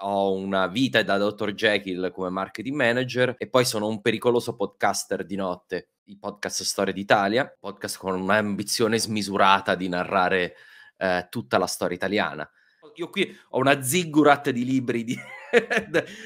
ho una vita da dottor Jekyll come marketing manager e poi sono un pericoloso podcaster di notte, il podcast Storia d'Italia, podcast con un'ambizione smisurata di narrare eh, tutta la storia italiana. Io qui ho una ziggurat di libri di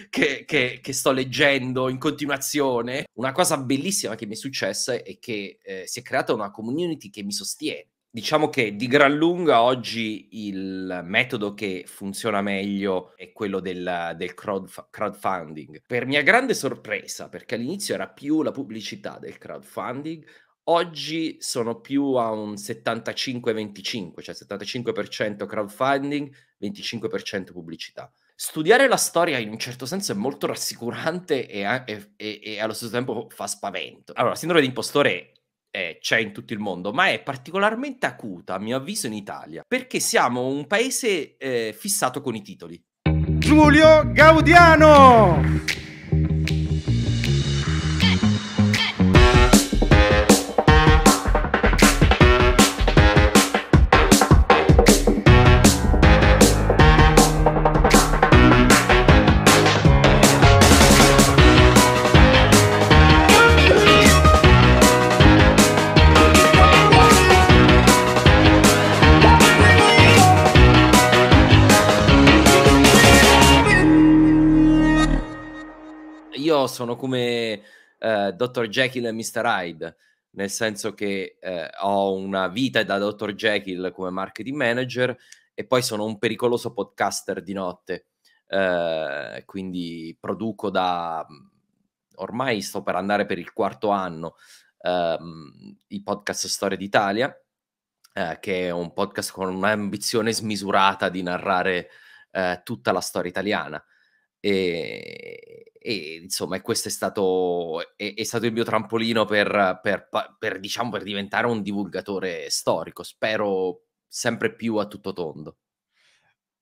che, che, che, sto leggendo in continuazione. Una cosa bellissima che mi è successa è che eh, si è creata una community che mi sostiene Diciamo che di gran lunga oggi il metodo che funziona meglio è quello del, del crowdf- crowdfunding. Per mia grande sorpresa, perché all'inizio era più la pubblicità del crowdfunding, oggi sono più a un 75-25, cioè 75% crowdfunding, 25% pubblicità. Studiare la storia in un certo senso è molto rassicurante e, e, e, allo stesso tempo fa spavento. Allora, sindrome di impostore eh, c'è in tutto il mondo, ma è particolarmente acuta, a mio avviso, in Italia, perché siamo un paese eh, fissato con i titoli. Giulio Gaudiano! sono come eh, Dr. Jekyll e Mr. Hyde, nel senso che eh, ho una vita da Dr. Jekyll come marketing manager e poi sono un pericoloso podcaster di notte. Eh, quindi produco da mm, ormai sto per andare per il quarto anno ehm, il podcast Storia d'Italia, eh, che è un podcast con un'ambizione smisurata di narrare eh, tutta la storia italiana. E, e insomma questo è stato, è, è stato, il mio trampolino per, per, per, diciamo, per diventare un divulgatore storico, spero sempre più a tutto tondo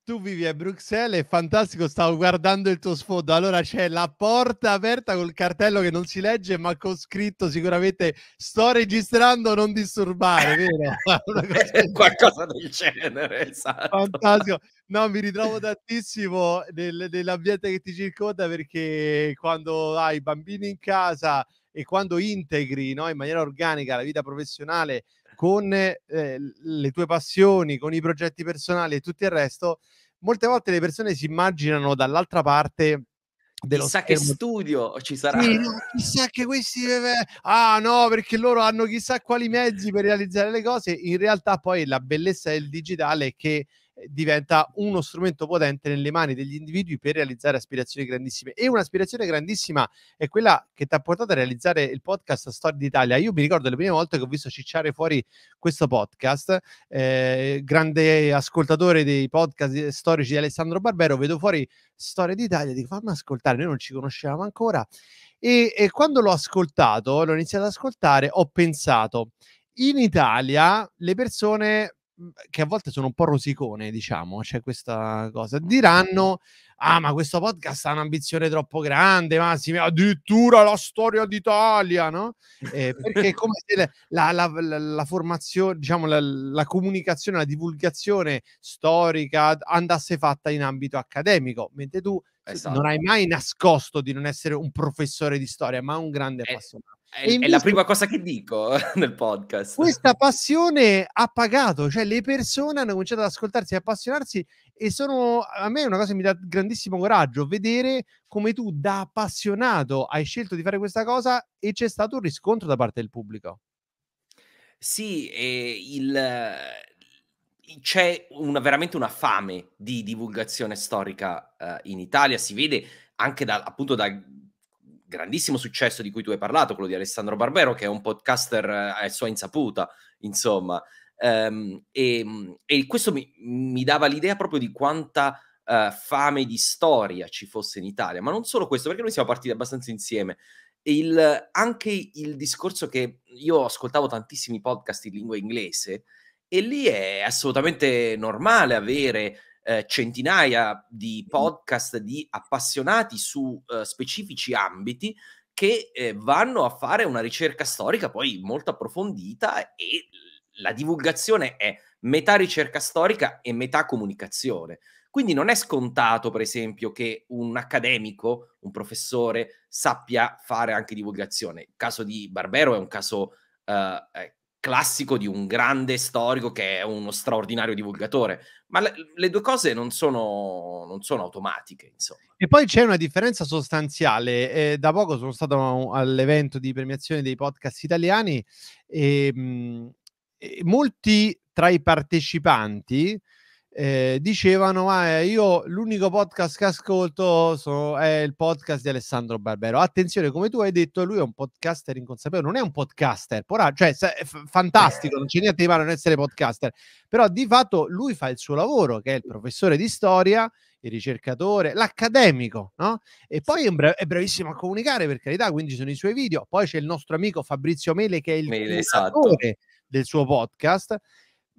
tu vivi a Bruxelles, è fantastico, stavo guardando il tuo sfondo, allora c'è la porta aperta col cartello che non si legge ma con scritto sicuramente sto registrando, non disturbare, vero? Qualcosa del genere, esatto. Fantastico. No, mi ritrovo tantissimo nel, nell'ambiente che ti circonda perché quando hai bambini in casa e quando integri no, in maniera organica la vita professionale con eh, le tue passioni, con i progetti personali e tutto il resto, molte volte le persone si immaginano dall'altra parte dello chissà schermo. che studio ci sarà sì, no, chissà che questi eh, ah no perché loro hanno chissà quali mezzi per realizzare le cose in realtà poi la bellezza del digitale è che diventa uno strumento potente nelle mani degli individui per realizzare aspirazioni grandissime. E un'aspirazione grandissima è quella che ti ha portato a realizzare il podcast Storia d'Italia. Io mi ricordo le prime volte che ho visto cicciare fuori questo podcast, eh, grande ascoltatore dei podcast eh, storici di Alessandro Barbero, vedo fuori Storia d'Italia, dico fammi ascoltare, noi non ci conoscevamo ancora. E, e quando l'ho ascoltato, l'ho iniziato ad ascoltare, ho pensato, in Italia le persone Mhmm, che a volte sono un po' rosicone, diciamo, c'è questa cosa. Diranno, ah, ma questo podcast ha un'ambizione troppo grande, ma si addirittura la storia d'Italia, no? Eh, perché è come se la, la, la, la formazione, diciamo, la, comunicazione, la divulgazione storica andasse fatta in ambito accademico, mentre tu esatto. non hai mai nascosto di non essere un professore di storia, ma un grande eh, appassionato. È, è invece... la prima cosa che dico nel podcast. Questa passione ha pagato, cioè le persone hanno cominciato ad ascoltarsi e appassionarsi e sono, a me è una cosa che mi dà grandissimo coraggio vedere come tu da appassionato hai scelto di fare questa cosa e c'è stato un riscontro da parte del pubblico. Sì, eh, il, c'è una, veramente una fame di divulgazione storica eh, in Italia, si vede anche da, appunto da grandissimo successo di cui tu hai parlato, quello di Alessandro Barbero, che è un podcaster eh, a sua insaputa, insomma. Um, ehm, e, ehm, e, questo mi, mi, dava l'idea proprio di quanta uh, fame di storia ci fosse in Italia, ma non solo questo, perché noi siamo partiti abbastanza insieme. E il, anche il discorso che io ascoltavo tantissimi podcast in lingua inglese e lì è assolutamente normale avere eh, centinaia di mm. podcast di appassionati su eh, specifici ambiti che eh, vanno a fare una ricerca storica poi molto approfondita e la divulgazione è metà ricerca storica e metà comunicazione. Quindi non è scontato, per esempio, che un accademico, un professore, sappia fare anche divulgazione. Il caso di Barbero è un caso eh, eh classico di un grande storico che è uno straordinario divulgatore, ma le, le due cose non sono, non sono automatiche, insomma. E poi c'è una differenza sostanziale. Eh, da poco sono stato all'evento di premiazione dei podcast italiani e, ehm, mh, e molti tra i partecipanti eh, dicevano Ma eh, io l'unico podcast che ascolto sono, è il podcast di Alessandro Barbero attenzione come tu hai detto lui è un podcaster inconsapevole non è un podcaster porà, cioè, è f- fantastico non c'è niente di male non essere podcaster però di fatto lui fa il suo lavoro che è il professore di storia il ricercatore, l'accademico, no? E poi è, bra- è, bravissimo a comunicare, per carità, quindi sono i suoi video. Poi c'è il nostro amico Fabrizio Mele, che è il Mele, esatto. del suo podcast,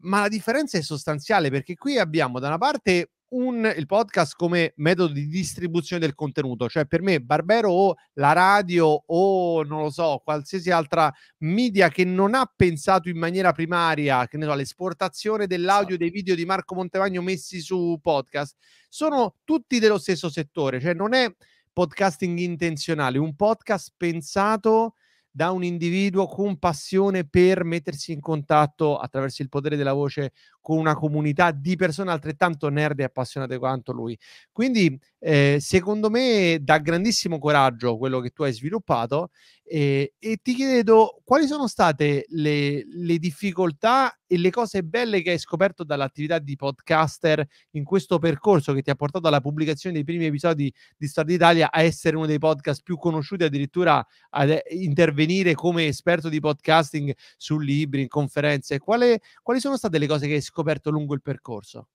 ma la differenza è sostanziale perché qui abbiamo da una parte un, il podcast come metodo di distribuzione del contenuto, cioè per me Barbero o la radio o non lo so, qualsiasi altra media che non ha pensato in maniera primaria, che ne so, l'esportazione dell'audio dei esatto. video di Marco Montevagno messi su podcast, sono tutti dello stesso settore, cioè non è podcasting intenzionale, un podcast pensato da un individuo con passione per mettersi in contatto attraverso il potere della voce con una comunità di persone altrettanto nerd e appassionate quanto lui. Quindi, eh, secondo me, dà grandissimo coraggio quello che tu hai sviluppato eh, e ti chiedo quali sono state le, le difficoltà e le cose belle che hai scoperto dall'attività di podcaster in questo percorso che ti ha portato alla pubblicazione dei primi episodi di Storia d'Italia a essere uno dei podcast più conosciuti, addirittura ad eh, intervenire come esperto di podcasting su libri, in conferenze. Quale, quali sono state le cose che hai scoperto? scoperto lungo il percorso?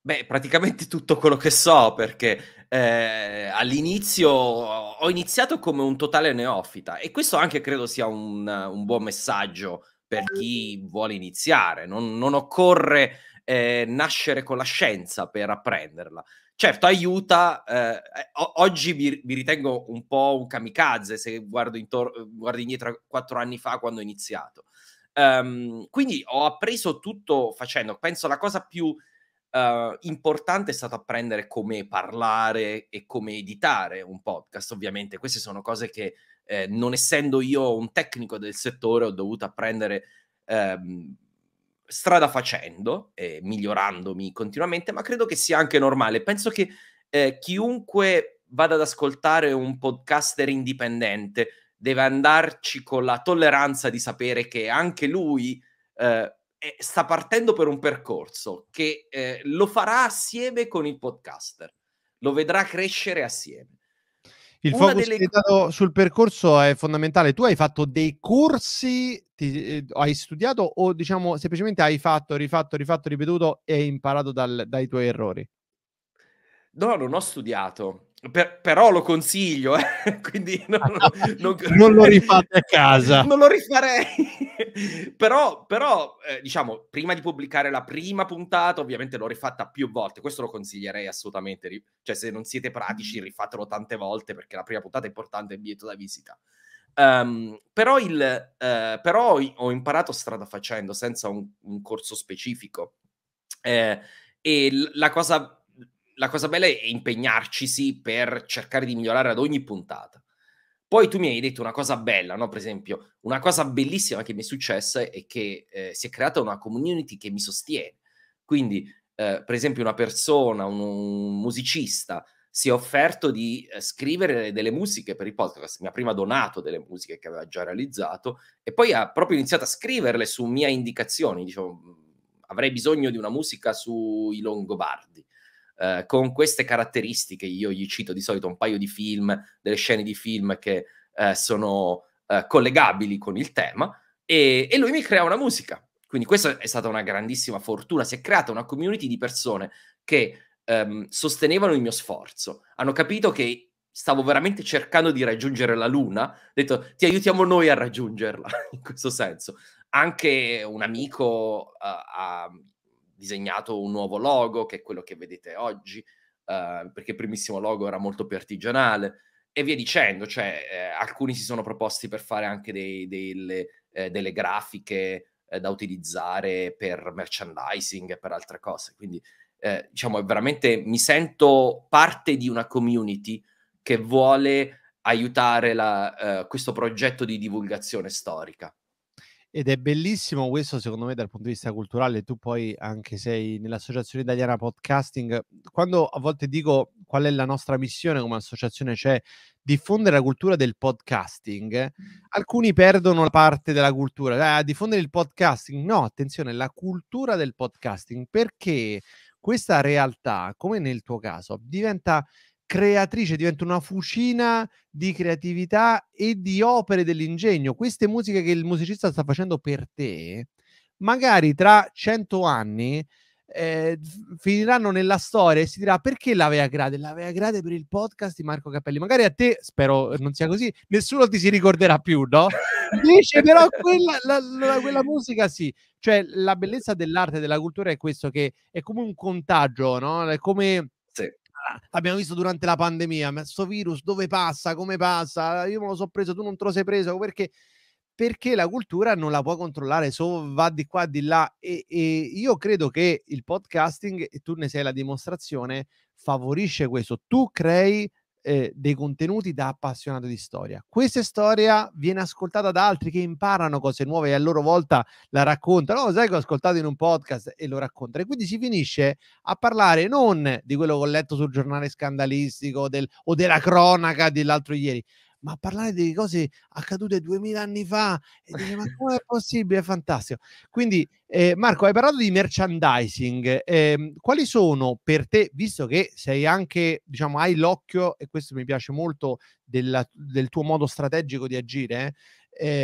Beh, praticamente tutto quello che so, perché eh, all'inizio ho iniziato come un totale neofita e questo anche credo sia un, un buon messaggio per chi vuole iniziare. Non, non occorre eh, nascere con la scienza per apprenderla. Certo, aiuta. Eh, eh oggi mi, mi, ritengo un po' un kamikaze se guardo, intor- guardo indietro a quattro anni fa quando ho iniziato Um, quindi ho appreso tutto facendo. Penso la cosa più uh, importante è stato apprendere come parlare e come editare un podcast. Ovviamente, queste sono cose che eh, non essendo io un tecnico del settore, ho dovuto apprendere. Um, strada facendo e migliorandomi continuamente, ma credo che sia anche normale. Penso che eh, chiunque vada ad ascoltare un podcaster indipendente deve andarci con la tolleranza di sapere che anche lui eh, sta partendo per un percorso che eh, lo farà assieme con il podcaster, lo vedrà crescere assieme. Il Una focus delle... sul percorso è fondamentale. Tu hai fatto dei corsi, ti, eh, hai studiato o diciamo semplicemente hai fatto, rifatto, rifatto, ripetuto e imparato dal, dai tuoi errori? No, non ho studiato. Per, però lo consiglio, eh? quindi non, ah, non, non, lo rifate a casa. Non lo rifarei. però, però eh, diciamo, prima di pubblicare la prima puntata, ovviamente l'ho rifatta più volte. Questo lo consiglierei assolutamente. Cioè, se non siete pratici, rifatelo tante volte perché la prima puntata è importante e biglietto da visita. Um, però, il, eh, però, ho imparato strada facendo, senza un, un corso specifico. Eh, e la cosa la cosa bella è impegnarcisi per cercare di migliorare ad ogni puntata. Poi tu mi hai detto una cosa bella, no? Per esempio, una cosa bellissima che mi è successa è che eh, si è creata una community che mi sostiene. Quindi, eh, per esempio, una persona, un, un, musicista si è offerto di eh, scrivere delle musiche per il podcast, mi ha prima donato delle musiche che aveva già realizzato e poi ha proprio iniziato a scriverle su mia indicazione, diciamo, avrei bisogno di una musica sui Longobardi eh, con queste caratteristiche io gli cito di solito un paio di film, delle scene di film che eh, sono eh, collegabili con il tema e, e lui mi crea una musica. Quindi questa è stata una grandissima fortuna, si è creata una community di persone che ehm, sostenevano il mio sforzo, hanno capito che stavo veramente cercando di raggiungere la luna, ho detto ti aiutiamo noi a raggiungerla, in questo senso. Anche un amico uh, uh, disegnato un nuovo logo, che è quello che vedete oggi, eh, perché il primissimo logo era molto più artigianale, e via dicendo, cioè eh, alcuni si sono proposti per fare anche dei, dei, le, eh, delle grafiche eh, da utilizzare per merchandising e per altre cose, quindi eh, diciamo è veramente mi sento parte di una community che vuole aiutare la, questo progetto di divulgazione storica. Ed è bellissimo questo, secondo me, dal punto di vista culturale. Tu poi anche sei nell'Associazione Italiana Podcasting. Quando a volte dico qual è la nostra missione come associazione, cioè diffondere la cultura del podcasting, alcuni perdono la parte della cultura. Ah, diffondere il podcasting. No, attenzione, la cultura del podcasting, perché questa realtà, come nel tuo caso, diventa creatrice, diventa una fucina di creatività e di opere dell'ingegno. Queste musiche che il musicista sta facendo per te, magari tra cento anni eh, finiranno nella storia e si dirà perché l'aveva grade? L'aveva grade per il podcast di Marco Capelli. Magari a te, spero non sia così, nessuno ti si ricorderà più, no? Invece però quella, la, la, quella musica sì. Cioè la bellezza dell'arte e della cultura è questo che è come un contagio, no? È come abbiamo visto durante la pandemia, ma sto virus dove passa, come passa, io me lo so preso, tu non te lo sei preso, perché? Perché la cultura non la può controllare, so va di qua, di là. E, e io credo che il podcasting, e tu ne sei la dimostrazione, favorisce questo. Tu crei eh, dei contenuti da appassionato di storia. Questa storia viene ascoltata da altri che imparano cose nuove e a loro volta la raccontano. Oh, sai che ho ascoltato in un podcast e lo raccontano. E quindi si finisce a parlare non di quello che ho letto sul giornale scandalistico del, o della cronaca dell'altro ieri, ma parlare di cose accadute duemila anni fa e dire ma come è possibile? È fantastico. Quindi eh, Marco, hai parlato di merchandising. Eh, quali sono per te, visto che sei anche, diciamo, hai l'occhio, e questo mi piace molto della, del tuo modo strategico di agire, eh,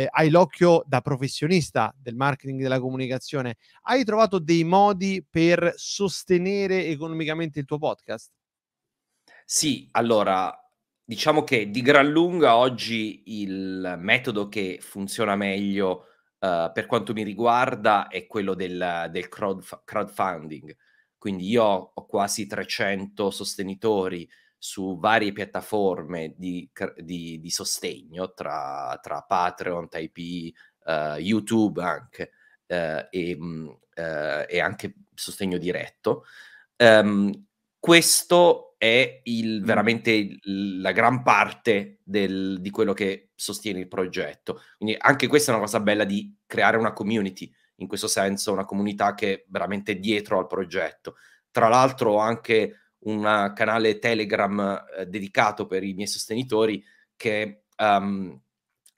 eh hai l'occhio da professionista del marketing della comunicazione. Hai trovato dei modi per sostenere economicamente il tuo podcast? Sì, allora diciamo che di gran lunga oggi il metodo che funziona meglio uh, per quanto mi riguarda è quello del, del crowdf- crowdfunding. Quindi io ho quasi 300 sostenitori su varie piattaforme di, di, di sostegno tra, tra, Patreon, Type, uh, eh, YouTube anche uh, e, uh, e, anche sostegno diretto. Um, questo è il, mm. veramente il, la gran parte del, di quello che sostiene il progetto. Quindi anche questa è una cosa bella di creare una community, in questo senso una comunità che è veramente dietro al progetto. Tra l'altro ho anche un canale Telegram eh, dedicato per i miei sostenitori che, um,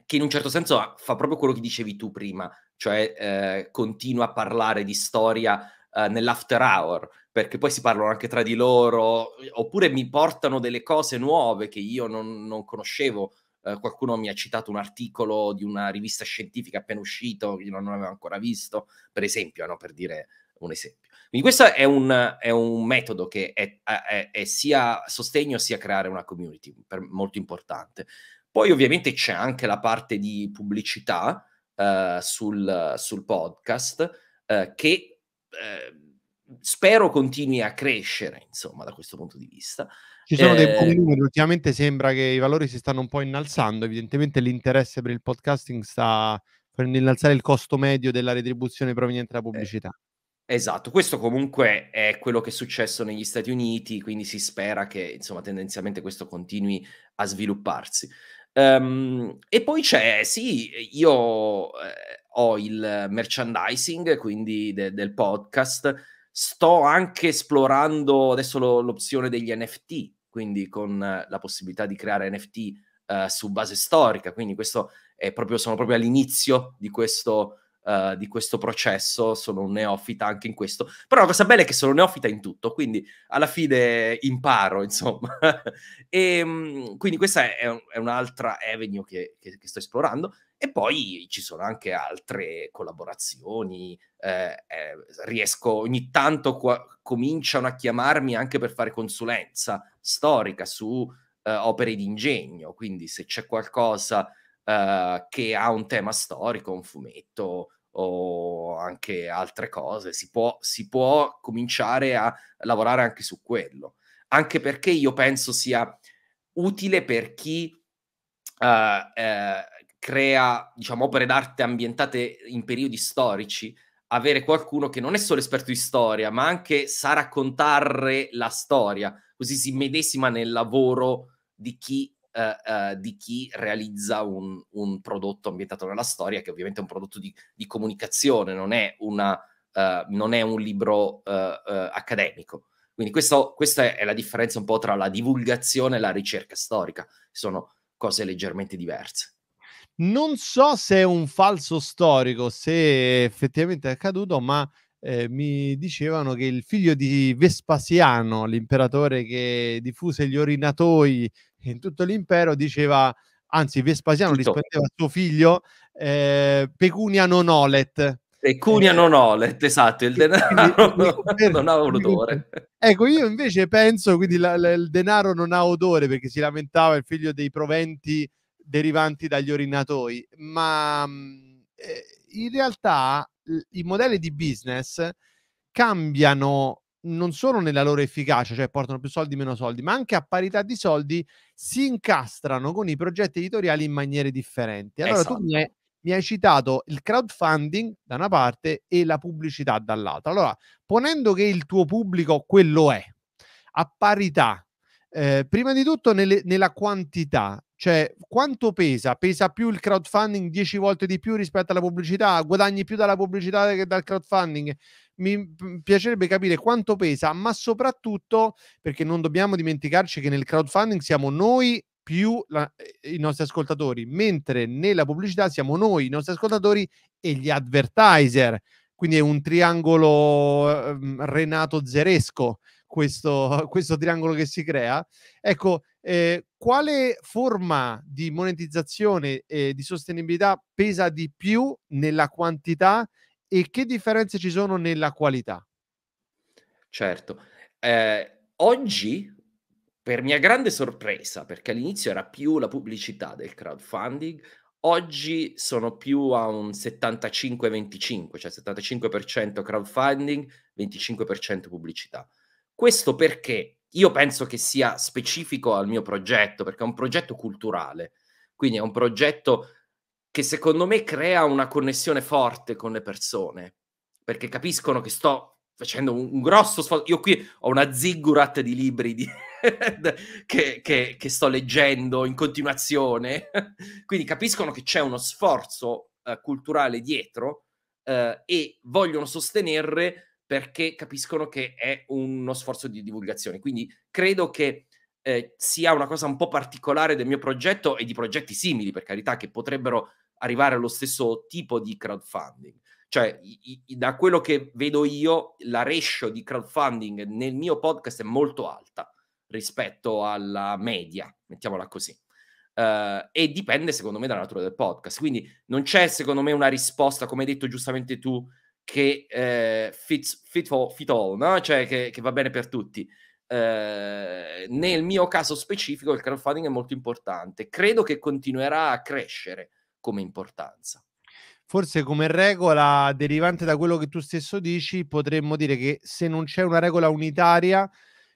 che, in un certo senso fa proprio quello che dicevi tu prima, cioè eh, continua a parlare di storia eh, nell'after hour perché poi si parlano anche tra di loro, eh, oppure mi portano delle cose nuove che io non, non conoscevo. Eh, qualcuno mi ha citato un articolo di una rivista scientifica appena uscito, che io non avevo ancora visto, per esempio, no? per dire un esempio. Quindi questo è un, è un metodo che è, è, è, sia sostegno sia creare una community, per, molto importante. Poi ovviamente c'è anche la parte di pubblicità eh, sul, sul, podcast eh, che eh, spero continui a crescere, insomma, da questo punto di vista. Ci sono eh... dei ehm buoni numeri, ultimamente sembra che i valori si stanno un po' innalzando, evidentemente l'interesse per il podcasting sta facendo innalzare il costo medio della retribuzione proveniente dalla eh, pubblicità. Eh. Esatto, questo comunque è quello che è successo negli Stati Uniti, quindi si spera che insomma tendenzialmente questo continui a svilupparsi. Um, e poi c'è, sì, io eh, ho il merchandising, quindi de- del podcast, Sto anche esplorando adesso lo, l'opzione degli NFT, quindi con eh, la possibilità di creare NFT uh, eh, su base storica. Quindi questo è proprio, sono proprio all'inizio di questo, uh, di questo processo, sono un neofita anche in questo. Però la cosa bella è che sono neofita in tutto, quindi alla fine imparo, insomma. e, ehm, quindi questa è, è un'altra avenue che, che, che sto esplorando. E poi ci sono anche altre collaborazioni, eh, eh, riesco ogni tanto qua, cominciano a chiamarmi anche per fare consulenza storica su eh, opere di ingegno, quindi se c'è qualcosa eh, che ha un tema storico, un fumetto o anche altre cose, si può, si può cominciare a lavorare anche su quello, anche perché io penso sia utile per chi Uh, eh, eh crea, diciamo, opere d'arte ambientate in periodi storici, avere qualcuno che non è solo esperto di storia, ma anche sa raccontare la storia, così si medesima nel lavoro di chi, uh, uh, di chi realizza un, un, prodotto ambientato nella storia, che ovviamente è un prodotto di, di comunicazione, non è, una, uh, non è, un libro accademico. Quindi questo, questa è la differenza un po' tra la divulgazione e la ricerca storica, sono cose leggermente diverse. Non so se è un falso storico, se effettivamente è accaduto, ma eh, mi dicevano che il figlio di Vespasiano, l'imperatore che diffuse gli orinatoi in tutto l'impero, diceva, anzi Vespasiano tutto. rispondeva a suo figlio, eh, pecunia non olet, Pecunia eh, non olet, esatto, il denaro non ha odore. Ecco, io invece penso, quindi la, la, il denaro non ha odore perché si lamentava il figlio dei proventi derivanti dagli orinatoi, ma mm, eh, in realtà i modelli di business cambiano non solo nella loro efficacia, cioè portano più soldi, meno soldi, ma anche a parità di soldi si incastrano con i progetti editoriali in maniere differenti. Allora esatto. tu mi hai, esatto. mi hai citato il crowdfunding da una parte e la pubblicità dall'altra. Allora, ponendo che il tuo pubblico quello è, a parità, eh, prima di tutto nelle, nella quantità, cioè, quanto pesa? Pesa più il crowdfunding 10 volte di più rispetto alla pubblicità? Guadagni più dalla pubblicità che dal crowdfunding? Mi piacerebbe capire quanto pesa, ma soprattutto perché non dobbiamo dimenticarci che nel crowdfunding siamo noi più la, eh, i nostri ascoltatori, mentre nella pubblicità siamo noi, i nostri ascoltatori e gli advertiser. Quindi è un triangolo eh, Renato Zeresco questo, questo triangolo che si crea. Ecco, eh, quale forma di monetizzazione e di sostenibilità pesa di più nella quantità e che differenze ci sono nella qualità? Certo, eh, oggi per mia grande sorpresa, perché all'inizio era più la pubblicità del crowdfunding, oggi sono più a un 75-25, cioè 75% crowdfunding, 25% pubblicità. Questo perché io penso che sia specifico al mio progetto, perché è un progetto culturale, quindi è un progetto che secondo me crea una connessione forte con le persone, perché capiscono che sto facendo un, grosso sforzo. Io qui ho una ziggurat di libri di che, che, che, sto leggendo in continuazione, quindi capiscono che c'è uno sforzo uh, culturale dietro uh, e vogliono sostenere perché capiscono che è uno sforzo di divulgazione. Quindi credo che eh, sia una cosa un po' particolare del mio progetto e di progetti simili, per carità, che potrebbero arrivare allo stesso tipo di crowdfunding. Cioè, i, i, da quello che vedo io, la ratio di crowdfunding nel mio podcast è molto alta rispetto alla media, mettiamola così. Uh, e dipende, secondo me, dalla natura del podcast. Quindi non c'è, secondo me, una risposta, come hai detto giustamente tu, che eh, fits, fit, all, fit all no? cioè che, che, va bene per tutti. Eh, nel mio caso specifico il crowdfunding è molto importante. Credo che continuerà a crescere come importanza. Forse come regola derivante da quello che tu stesso dici, potremmo dire che se non c'è una regola unitaria,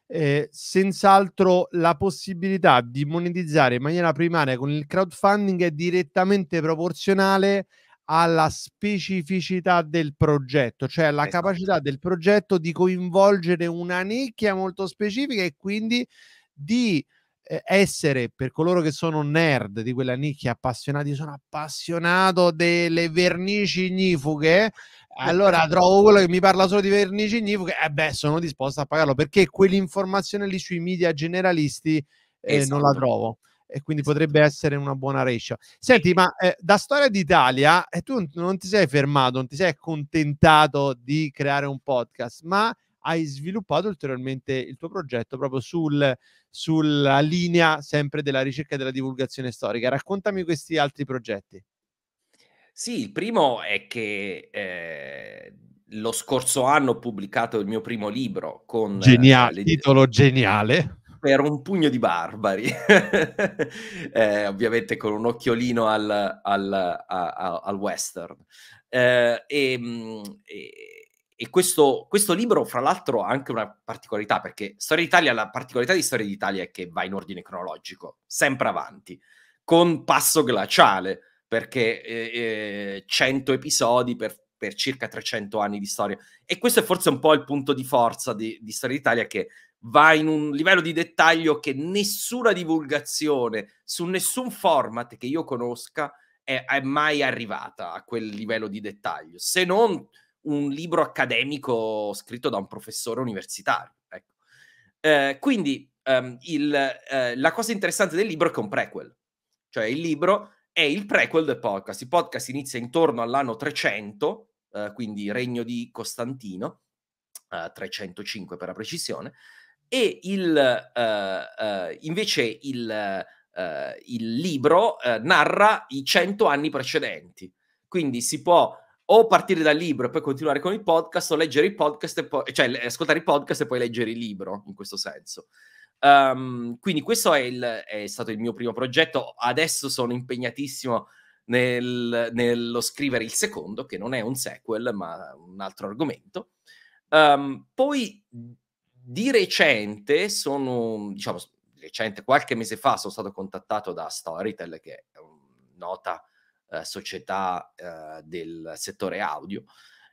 eh, senz'altro la possibilità di monetizzare in maniera primaria con il crowdfunding è direttamente proporzionale alla specificità del progetto, cioè alla esatto. capacità del progetto di coinvolgere una nicchia molto specifica e quindi di eh, essere per coloro che sono nerd di quella nicchia appassionati sono appassionato delle vernici ignifughe allora trovo quello che mi parla solo di vernici ignifughe e eh beh sono disposto a pagarlo perché quell'informazione lì sui media generalisti eh, esatto. non la esatto. trovo e quindi potrebbe essere una buona rescia. Senti, ma eh, da Storia d'Italia eh, tu non ti sei fermato, non ti sei accontentato di creare un podcast, ma hai sviluppato ulteriormente il tuo progetto proprio sul, sulla linea sempre della ricerca e della divulgazione storica. Raccontami questi altri progetti. Sì, il primo è che eh, lo scorso anno ho pubblicato il mio primo libro con... Eh, geniale, le... titolo geniale per un pugno di barbari, eh, ovviamente con un occhiolino al, al, al, al western. Eh, e, mm, e, e questo, questo, libro, fra l'altro, ha anche una particolarità, perché Storia d'Italia, la particolarità di Storia d'Italia è che va in ordine cronologico, sempre avanti, con passo glaciale, perché eh, 100 eh, episodi per per circa 300 anni di storia. E questo è forse un po' il punto di forza di, di Storia d'Italia che va in un livello di dettaglio che nessuna divulgazione su nessun format che io conosca è, è mai arrivata a quel livello di dettaglio, se non un libro accademico scritto da un professore universitario. Ecco. Eh, quindi um, il, eh, la cosa interessante del libro è che è un prequel, cioè il libro è il prequel del podcast. Il podcast inizia intorno all'anno 300 eh, quindi regno di Costantino, eh, 305 per la precisione, e il, eh, eh, invece il, il libro narra i 100 anni precedenti. Quindi si può o partire dal libro e poi continuare con il podcast, o leggere il podcast, e poi, cioè ascoltare il podcast e poi leggere il libro, in questo senso. Um, quindi questo è, il, è, stato il mio primo progetto. Adesso sono impegnatissimo nel, nello scrivere il secondo, che non è un sequel, ma un altro argomento. Um, poi di recente sono, diciamo, recente, qualche mese fa sono stato contattato da Storytel, che è una nota eh, società eh, del settore audio,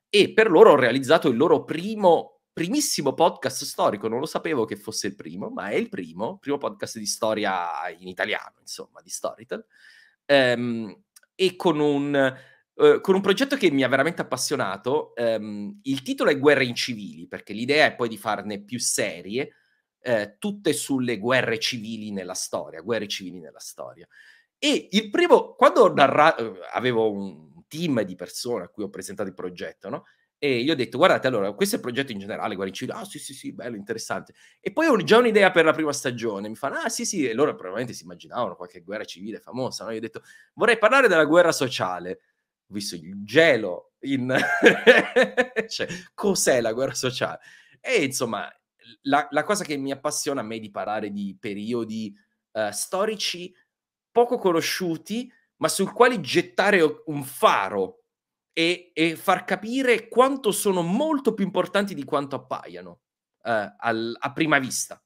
e per loro ho realizzato il loro primo, primissimo podcast storico, non lo sapevo che fosse il primo, ma è il primo, primo podcast di storia in italiano, insomma, di Storytel. Ehm, e con un, eh, con un progetto che mi ha veramente appassionato. Ehm, il titolo è Guerre in Civili, perché l'idea è poi di farne più serie, eh, tutte sulle guerre civili nella storia, guerre civili nella storia. E il primo, quando narra- avevo un team di persone a cui ho presentato il progetto, no? E io ho detto, guardate, allora, questo è il progetto in generale, guarda, ah sì sì sì, bello, interessante. E poi ho già un'idea per la prima stagione, mi fanno, ah sì sì, e loro probabilmente si immaginavano qualche guerra civile famosa, no? Io ho detto, vorrei parlare della guerra sociale, ho visto il gelo in... cioè, cos'è la guerra sociale? E insomma, la, la, cosa che mi appassiona a me è di parlare di periodi uh, storici poco conosciuti, ma sul quale gettare un faro e, e, far capire quanto sono molto più importanti di quanto appaiano eh, al, a prima vista.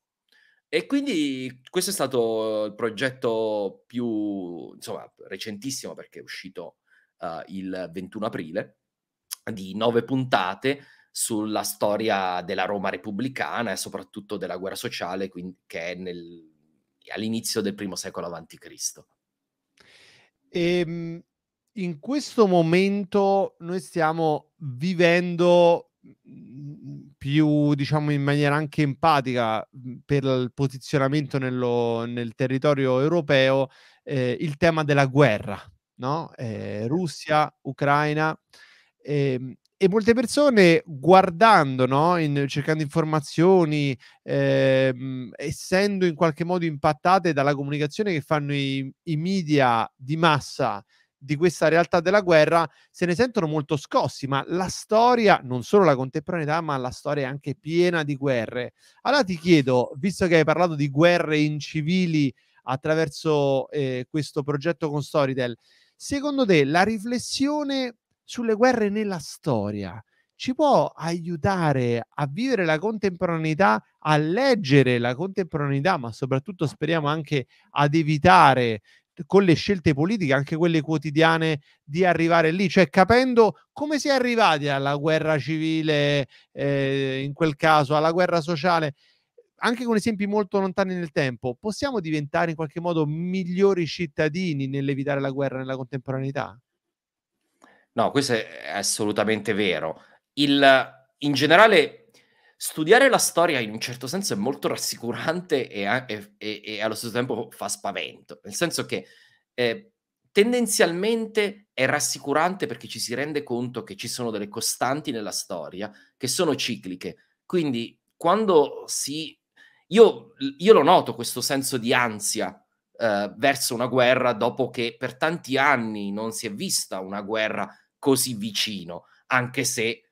E quindi questo è stato il progetto più insomma, recentissimo perché è uscito uh, il 21 aprile di nove puntate sulla storia della Roma repubblicana e soprattutto della guerra sociale quindi, che è nel, all'inizio del primo secolo a.C. Ehm, in questo momento noi stiamo vivendo mhmm, più diciamo in maniera anche empatica mhmm, per il posizionamento nello, nel territorio europeo eh, il tema della guerra no? Eh, Russia, Ucraina eh, e molte persone guardando, no? in, cercando informazioni, ehm, essendo in qualche modo impattate dalla comunicazione che fanno i, i media di massa di questa realtà della guerra se ne sentono molto scossi, ma la storia, non solo la contemporaneità, ma la storia è anche piena di guerre. Allora ti chiedo, visto che hai parlato di guerre incivili attraverso eh, questo progetto con Storytel, secondo te la riflessione sulle guerre nella storia ci può aiutare a vivere la contemporaneità, a leggere la contemporaneità, ma soprattutto speriamo anche ad evitare con le scelte politiche, anche quelle quotidiane, di arrivare lì, cioè capendo come si è arrivati alla guerra civile, eh, in quel caso, alla guerra sociale, anche con esempi molto lontani nel tempo, possiamo diventare in qualche modo migliori cittadini nell'evitare la guerra nella contemporaneità? No, questo è assolutamente vero. Il, in generale studiare la storia in un certo senso è molto rassicurante e, e, e, e allo stesso tempo fa spavento, nel senso che eh, tendenzialmente è rassicurante perché ci si rende conto che ci sono delle costanti nella storia che sono cicliche, quindi quando si... Io, io lo noto questo senso di ansia eh, verso una guerra dopo che per tanti anni non si è vista una guerra così vicino, anche se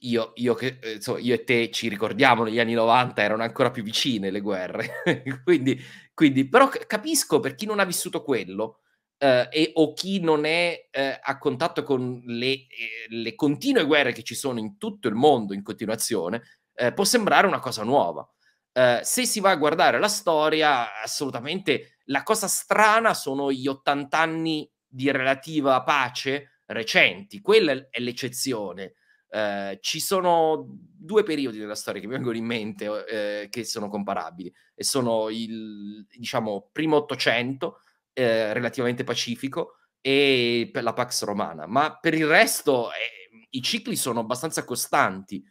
io, io, che, insomma, eh, io, e te ci ricordiamo negli anni 90 erano ancora più vicine le guerre, quindi, quindi, però capisco per chi non ha vissuto quello eh, e, o chi non è eh, a contatto con le, eh, le, continue guerre che ci sono in tutto il mondo in continuazione, eh, può sembrare una cosa nuova. Eh, se si va a guardare la storia, assolutamente la cosa strana sono gli 80 anni di relativa pace recenti, quella è l'eccezione Ehm, ci sono due periodi della storia che mi vengono in mente eh, che sono comparabili e sono il diciamo primo ottocento eh, relativamente pacifico e la Pax Romana, ma per il resto ehm, i cicli sono abbastanza costanti.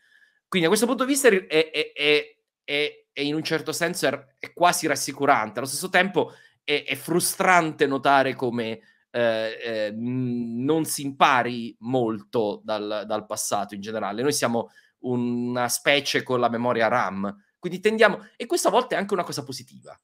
Quindi a questo punto di vista è, è, è, è in un certo senso è, quasi rassicurante, allo stesso tempo è, frustrante notare come eh, eh, non si impari molto dal, dal, passato in generale. Noi siamo una specie con la memoria RAM, quindi tendiamo... E questa volta è anche una cosa positiva,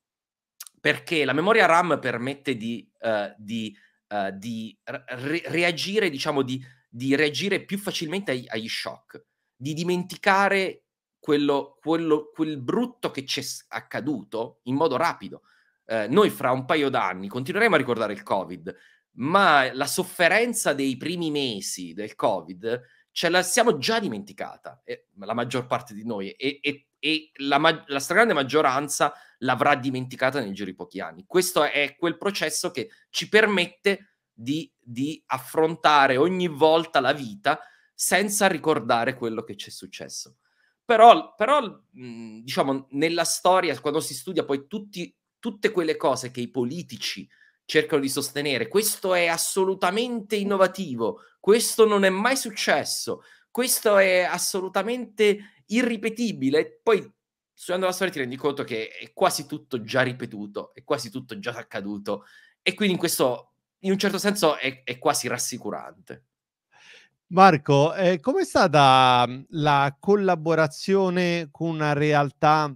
perché la memoria RAM permette di, uh, di, uh, di re- reagire, diciamo, di, di, reagire più facilmente ag- agli shock, di dimenticare quello, quello, quel brutto che ci è accaduto in modo rapido. Eh, noi fra un paio d'anni continueremo a ricordare il Covid, ma la sofferenza dei primi mesi del Covid ce la siamo già dimenticata, eh, la maggior parte di noi, e, e, e la, ma- la, stragrande maggioranza l'avrà dimenticata nel giro di pochi anni. Questo è quel processo che ci permette di, di affrontare ogni volta la vita senza ricordare quello che ci è successo. Però, però mhmm, diciamo, nella storia, quando si studia poi tutti, tutte quelle cose che i politici cercano di sostenere. Questo è assolutamente innovativo, questo non è mai successo, questo è assolutamente irripetibile. Poi studiando la storia ti rendi conto che è quasi tutto già ripetuto, è quasi tutto già accaduto e quindi in questo, in un certo senso, è, è quasi rassicurante. Marco, eh, com'è stata mhmm, la collaborazione con una realtà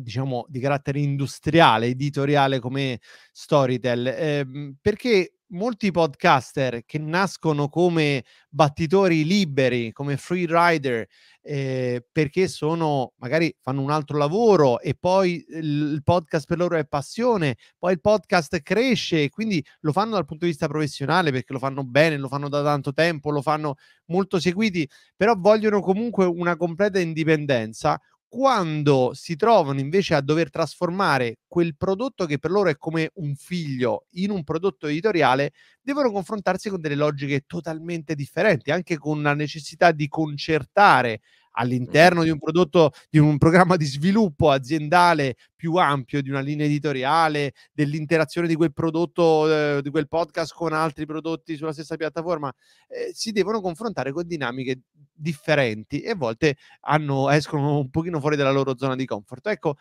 diciamo di carattere industriale, editoriale come Storytel, eh, perché molti podcaster che nascono come battitori liberi, come free rider, eh, perché sono magari fanno un altro lavoro e poi il podcast per loro è passione, poi il podcast cresce e quindi lo fanno dal punto di vista professionale perché lo fanno bene, lo fanno da tanto tempo, lo fanno molto seguiti, però vogliono comunque una completa indipendenza quando si trovano invece a dover trasformare quel prodotto che per loro è come un figlio in un prodotto editoriale, devono confrontarsi con delle logiche totalmente differenti, anche con la necessità di concertare all'interno di un prodotto, di un programma di sviluppo aziendale più ampio, di una linea editoriale, dell'interazione di quel prodotto, eh, di quel podcast con altri prodotti sulla stessa piattaforma, eh, si devono confrontare con dinamiche differenti e a volte hanno, escono un pochino fuori dalla loro zona di comfort. Ecco,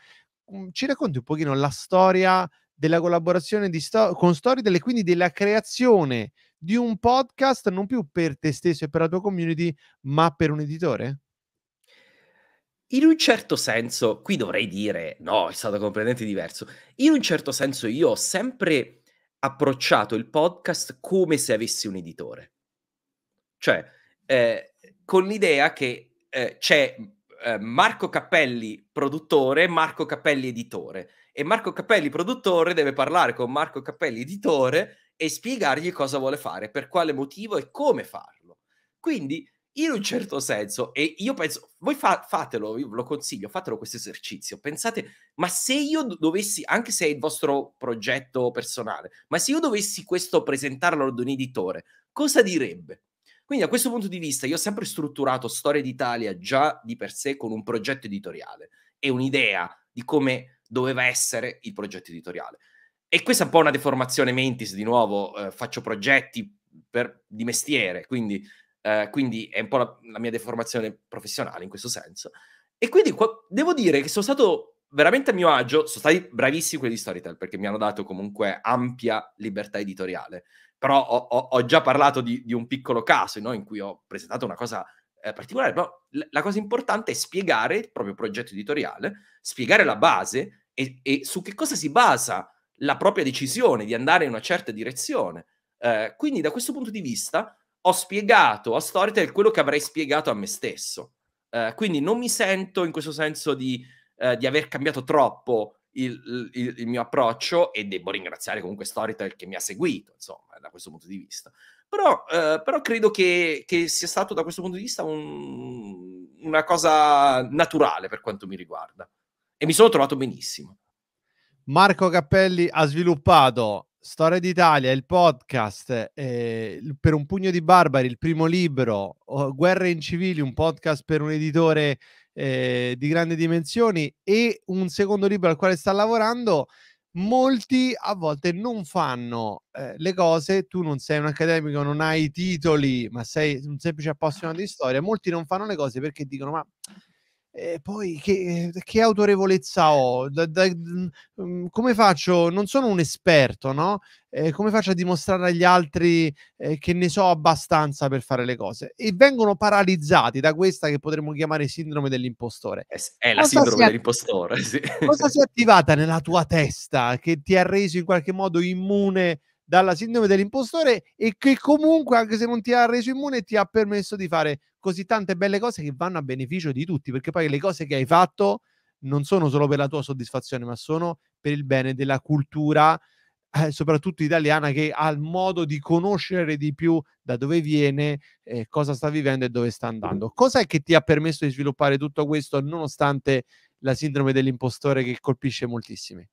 mm, ci racconti un pochino la storia della collaborazione sto- con Storytel e quindi della creazione di un podcast non più per te stesso e per la tua community, ma per un editore? In un certo senso, qui dovrei dire no, è stato completamente diverso. In un certo senso io ho sempre approcciato il podcast come se avessi un editore. Cioè, eh, con l'idea che eh, c'è eh, Marco Cappelli produttore, Marco Cappelli editore. E Marco Cappelli produttore deve parlare con Marco Cappelli editore e spiegargli cosa vuole fare, per quale motivo e come farlo. Quindi in un certo senso, e io penso, voi fa- fatelo, io lo consiglio, fatelo questo esercizio, pensate, ma se io dovessi, anche se è il vostro progetto personale, ma se io dovessi questo presentarlo ad un editore, cosa direbbe? Quindi da questo punto di vista io ho sempre strutturato Storia d'Italia già di per sé con un progetto editoriale e un'idea di come doveva essere il progetto editoriale. E questa è un po' una deformazione mentis, di nuovo, eh, faccio progetti per, di mestiere, quindi eh, quindi è un po' la, la, mia deformazione professionale in questo senso. E quindi qua, devo dire che sono stato veramente a mio agio, sono stati bravissimi quelli di Storytel perché mi hanno dato comunque ampia libertà editoriale, però ho, ho, ho già parlato di, di, un piccolo caso no? in cui ho presentato una cosa eh, particolare, però la cosa importante è spiegare il proprio progetto editoriale, spiegare la base e, e su che cosa si basa la propria decisione di andare in una certa direzione. Eh, quindi da questo punto di vista ho spiegato a Storytel quello che avrei spiegato a me stesso. Uh, quindi non mi sento in questo senso di, uh, di aver cambiato troppo il, il, il, mio approccio e devo ringraziare comunque Storytel che mi ha seguito, insomma, da questo punto di vista. Però, uh, però credo che, che, sia stato da questo punto di vista un, una cosa naturale per quanto mi riguarda. E mi sono trovato benissimo. Marco Cappelli ha sviluppato Storia d'Italia, il podcast, eh, per un pugno di barbari, il primo libro, Guerre in civili, un podcast per un editore eh, di grandi dimensioni e un secondo libro al quale sta lavorando, molti a volte non fanno eh, le cose, tu non sei un accademico, non hai i titoli, ma sei un semplice appassionato di storia, molti non fanno le cose perché dicono ma e poi che, eh, che autorevolezza ho? Da, da, mm, come faccio? Non sono un esperto, no? Eh, come faccio a dimostrare agli altri eh, che ne so abbastanza per fare le cose? E vengono paralizzati da questa che potremmo chiamare sindrome dell'impostore. Eh è la cosa sindrome att- dell'impostore, sì. Cosa si è attivata nella tua testa che ti ha reso in qualche modo immune dalla sindrome dell'impostore e che comunque, anche se non ti ha reso immune, ti ha permesso di fare così tante belle cose che vanno a beneficio di tutti, perché poi le cose che hai fatto non sono solo per la tua soddisfazione, ma sono per il bene della cultura, eh, soprattutto italiana, che ha il modo di conoscere di più da dove viene, eh, cosa sta vivendo e dove sta andando. Cos'è che ti ha permesso di sviluppare tutto questo nonostante la sindrome dell'impostore che colpisce moltissimi?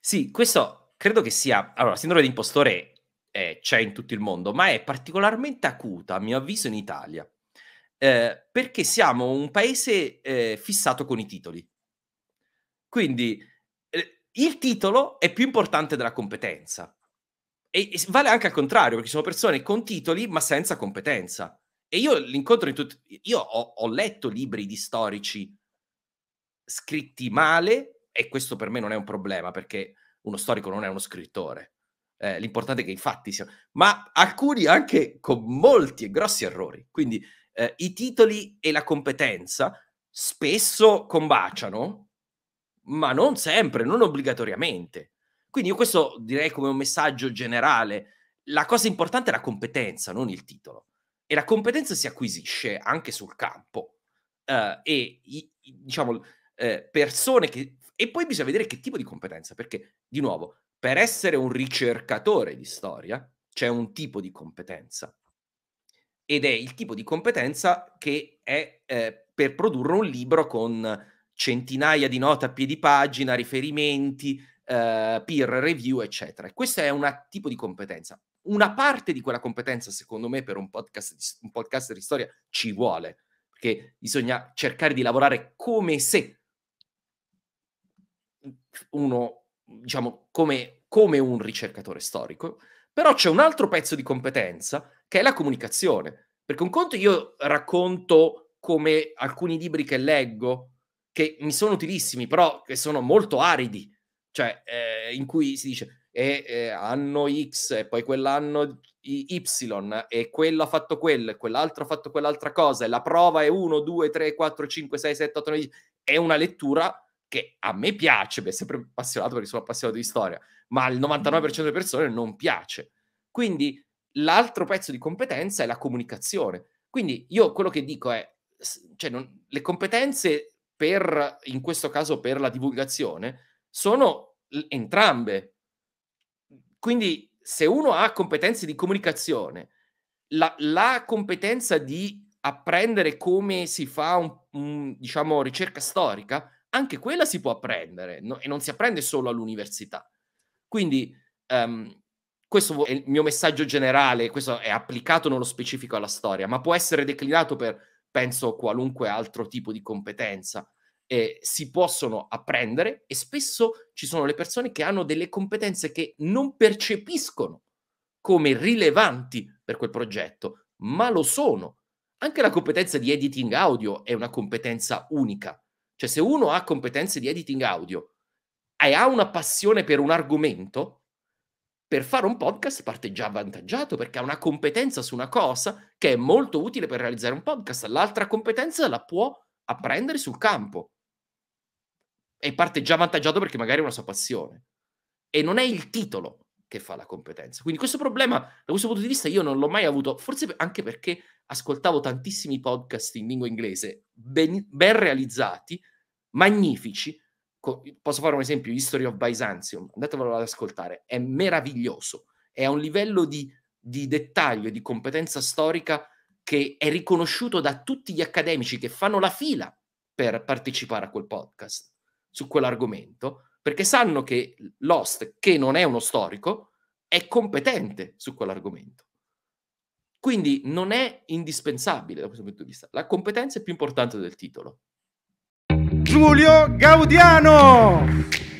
Sì, questo credo che sia... Allora, la sindrome di impostore eh, c'è in tutto il mondo, ma è particolarmente acuta, a mio avviso, in Italia. Eh, perché siamo un paese eh, fissato con i titoli. Quindi eh, il titolo è più importante della competenza. E, e vale anche al contrario, perché ci sono persone con titoli ma senza competenza. E io l'incontro in tutti... Io ho, ho letto libri di storici scritti male, e questo per me non è un problema, perché uno storico non è uno scrittore. Eh, l'importante è che i fatti siano... Ma alcuni anche con molti e grossi errori. Quindi eh, i titoli e la competenza spesso combaciano, ma non sempre, non obbligatoriamente. Quindi io questo direi come un messaggio generale. La cosa importante è la competenza, non il titolo. E la competenza si acquisisce anche sul campo. Uh, e i, diciamo, eh, persone che e poi bisogna vedere che tipo di competenza, perché di nuovo, per essere un ricercatore di storia c'è un tipo di competenza ed è il tipo di competenza che è eh, per produrre un libro con centinaia di note a piedi pagina, riferimenti, eh, peer review, eccetera. E questa è un tipo di competenza. Una parte di quella competenza, secondo me, per un podcast, di, un podcast di storia ci vuole, perché bisogna cercare di lavorare come se uno, diciamo, come, come un ricercatore storico, però c'è un altro pezzo di competenza che è la comunicazione. Perché un conto io racconto come alcuni libri che leggo, che mi sono utilissimi, però che sono molto aridi, cioè eh, in cui si dice eh, eh, anno X e poi quell'anno Y e quello ha fatto quello e quell'altro ha fatto quell'altra cosa e la prova è 1, 2, 3, 4, 5, 6, 7, 8, 9, 10. È una lettura che a me piace, mi è sempre appassionato perché sono appassionato di storia, ma al 99% delle persone non piace. Quindi l'altro pezzo di competenza è la comunicazione. Quindi io quello che dico è, cioè non, le competenze per, in questo caso per la divulgazione, sono entrambe. Quindi se uno ha competenze di comunicazione, la, la competenza di apprendere come si fa un, un, diciamo, ricerca storica anche quella si può apprendere no? e non si apprende solo all'università. Quindi um, questo è il mio messaggio generale, questo è applicato nello specifico alla storia, ma può essere declinato per, penso, qualunque altro tipo di competenza. Eh, si possono apprendere e spesso ci sono le persone che hanno delle competenze che non percepiscono come rilevanti per quel progetto, ma lo sono. Anche la competenza di editing audio è una competenza unica cioè se uno ha competenze di editing audio e ha una passione per un argomento, per fare un podcast parte già avvantaggiato perché ha una competenza su una cosa che è molto utile per realizzare un podcast. L'altra competenza la può apprendere sul campo e parte già avvantaggiato perché magari è una sua passione. E non è il titolo che fa la competenza. Quindi questo problema, da questo punto di vista, io non l'ho mai avuto, forse anche perché ascoltavo tantissimi podcast in lingua inglese, ben, ben realizzati, magnifici. Co- posso fare un esempio, History of Byzantium, andatevelo ad ascoltare, è meraviglioso, è a un livello di, di dettaglio e di competenza storica che è riconosciuto da tutti gli accademici che fanno la fila per partecipare a quel podcast su quell'argomento perché sanno che Lost, che non è uno storico, è competente su quell'argomento. Quindi non è indispensabile da questo punto di vista. La competenza è più importante del titolo. Giulio Gaudiano!